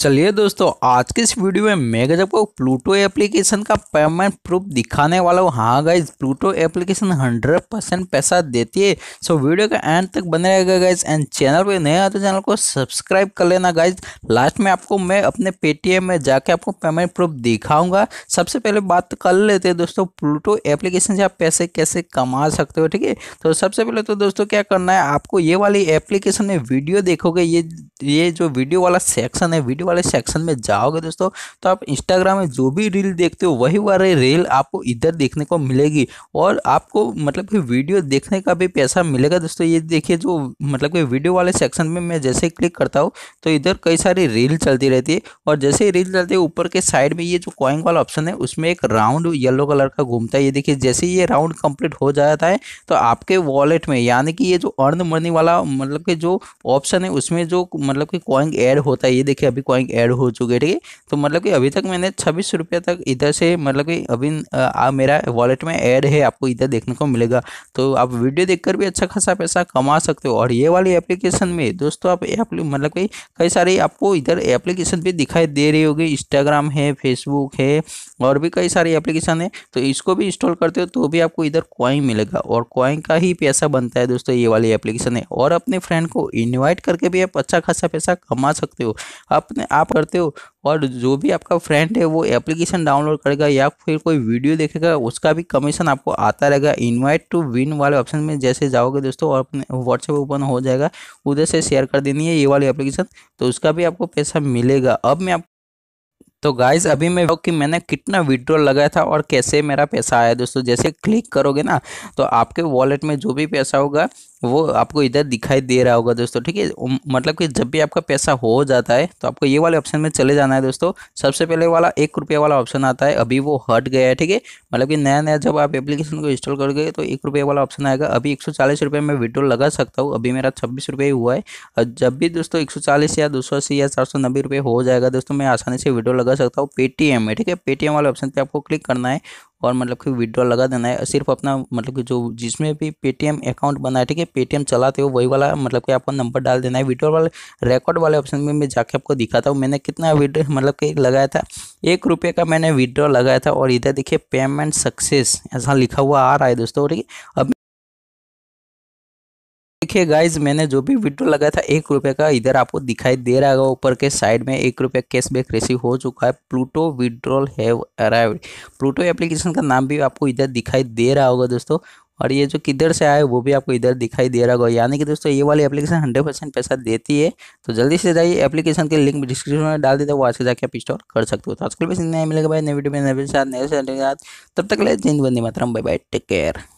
चलिए दोस्तों आज के इस वीडियो में मैं जब आपको प्लूटो एप्लीकेशन का पेमेंट प्रूफ दिखाने वाला हूँ हाँ गाइज प्लूटो एप्लीकेशन 100 परसेंट पैसा देती है सो वीडियो का एंड तक बने रहेगा गाइज एंड चैनल पे नया आता तो चैनल को सब्सक्राइब कर लेना गाइज लास्ट में आपको मैं अपने पेटीएम में जाके आपको पेमेंट प्रूफ दिखाऊंगा सबसे पहले बात कर लेते हैं दोस्तों प्लूटो एप्लीकेशन से आप पैसे कैसे कमा सकते हो ठीक है तो सबसे पहले तो दोस्तों क्या करना है आपको ये वाली एप्लीकेशन में वीडियो देखोगे ये ये जो वीडियो वाला सेक्शन है वीडियो वाले सेक्शन में जाओगे दोस्तों तो आप इंस्टाग्राम में जो भी रील देखते हो वही वाले रील आपको इधर देखने को मिलेगी और आपको मतलब कि वीडियो देखने का भी पैसा मिलेगा दोस्तों ये देखिए जो मतलब कि वीडियो वाले सेक्शन में मैं जैसे क्लिक करता हूँ तो इधर कई सारी रील चलती रहती है और जैसे ही रील चलती है ऊपर के साइड में ये जो कॉइंग वाला ऑप्शन है उसमें एक राउंड येलो कलर का घूमता है ये देखिए जैसे ये राउंड कंप्लीट हो जाता है तो आपके वॉलेट में यानी कि ये जो अर्न मनी वाला मतलब कि जो ऑप्शन है उसमें जो मतलब कि कॉइंग ऐड होता है ये देखिए अभी कॉइन कॉइन ऐड हो चुके ठीक है तो मतलब कि अभी तक मैंने छब्बीस रुपये तक इधर से मतलब कि अभी आ, मेरा वॉलेट में ऐड है आपको इधर देखने को मिलेगा तो आप वीडियो देखकर भी अच्छा खासा पैसा कमा सकते हो और ये वाली एप्लीकेशन में दोस्तों आप मतलब कि कई सारे आपको इधर एप्लीकेशन भी दिखाई दे रही होगी इंस्टाग्राम है फेसबुक है और भी कई सारी एप्लीकेशन है तो इसको भी इंस्टॉल करते हो तो भी आपको इधर कॉइन मिलेगा और कॉइन का ही पैसा बनता है दोस्तों ये वाली एप्लीकेशन है और अपने फ्रेंड को इन्वाइट करके भी आप अच्छा खासा पैसा कमा सकते हो अपने आप करते हो और जो भी आपका फ्रेंड है वो एप्लीकेशन डाउनलोड करेगा या फिर कोई वीडियो देखेगा उसका भी कमीशन आपको आता रहेगा इनवाइट टू विन वाले ऑप्शन में जैसे जाओगे दोस्तों और अपने व्हाट्सएप ओपन हो जाएगा उधर से शेयर कर देनी है ये वाली एप्लीकेशन तो उसका भी आपको पैसा मिलेगा अब मैं आप तो गाइज अभी मैं कि मैंने कितना विड्रॉ लगाया था और कैसे मेरा पैसा आया दोस्तों जैसे क्लिक करोगे ना तो आपके वॉलेट में जो भी पैसा होगा वो आपको इधर दिखाई दे रहा होगा दोस्तों ठीक है मतलब कि जब भी आपका पैसा हो जाता है तो आपको ये वाले ऑप्शन में चले जाना है दोस्तों सबसे पहले वाला एक रुपये वाला ऑप्शन आता है अभी वो हट गया है ठीक है मतलब कि नया नया जब आप एप्लीकेशन को इंस्टॉल करोगे तो एक रुपये वाला ऑप्शन आएगा अभी एक सौ में विड्रो लगा सकता हूँ अभी मेरा छब्बीस रुपये हुआ है और जब भी दोस्तों एक या दो या चार हो जाएगा दोस्तों मैं आसानी से विड्रो लगा लगा सकता हूँ पेटीएम में ठीक है पेटीएम वाले ऑप्शन पे आपको क्लिक करना है और मतलब कि विड्रॉ लगा देना है सिर्फ अपना मतलब कि जो जिसमें भी पेटीएम अकाउंट बना है ठीक है पेटीएम चलाते हो वही वाला मतलब कि आपको नंबर डाल देना है विड्रॉ वाले रिकॉर्ड वाले ऑप्शन में मैं जाके आपको दिखाता हूँ मैंने कितना विड्रॉ मतलब कि लगाया था एक रुपये का मैंने विड्रॉ लगाया था और इधर देखिए पेमेंट सक्सेस ऐसा लिखा हुआ आ रहा है दोस्तों ठीक है अब देखिए गाइज मैंने जो भी विड्रो लगाया था एक रुपये का इधर आपको दिखाई दे रहा होगा ऊपर के साइड में एक रुपये कैशबैक रिसीव हो चुका है Pluto withdrawal have arrived Pluto application का नाम भी आपको इधर दिखाई दे रहा होगा दोस्तों और ये जो किधर से आए वो भी आपको इधर दिखाई दे रहा होगा यानी कि दोस्तों ये वाली एप्लीकेशन हंड्रेड परसेंट पैसा देती है तो जल्दी से जाइए एप्लीकेशन के लिंक डिस्क्रिप्शन में डाल देता है वो आज के आप इंस्टॉल कर सकते हो तो आजकल भी इतना मिलेगा भाई नए वीडियो में नए साथ नए साथ तब तक ले जिंद Vande Mataram bye bye take care